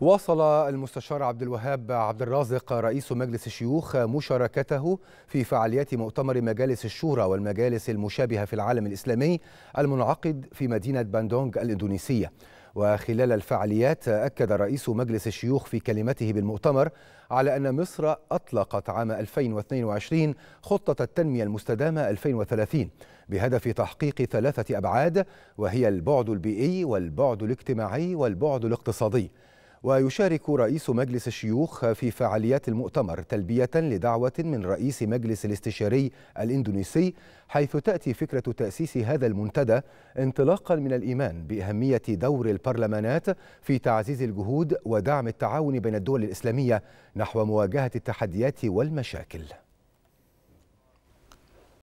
واصل المستشار عبد الوهاب عبد الرازق رئيس مجلس الشيوخ مشاركته في فعاليات مؤتمر مجالس الشورى والمجالس المشابهه في العالم الاسلامي المنعقد في مدينه باندونج الاندونيسيه. وخلال الفعاليات أكد رئيس مجلس الشيوخ في كلمته بالمؤتمر على أن مصر أطلقت عام 2022 خطة التنمية المستدامة 2030 بهدف تحقيق ثلاثة أبعاد وهي البعد البيئي والبعد الاجتماعي والبعد الاقتصادي ويشارك رئيس مجلس الشيوخ في فعاليات المؤتمر تلبية لدعوة من رئيس مجلس الاستشاري الإندونيسي حيث تأتي فكرة تأسيس هذا المنتدى انطلاقا من الإيمان بأهمية دور البرلمانات في تعزيز الجهود ودعم التعاون بين الدول الإسلامية نحو مواجهة التحديات والمشاكل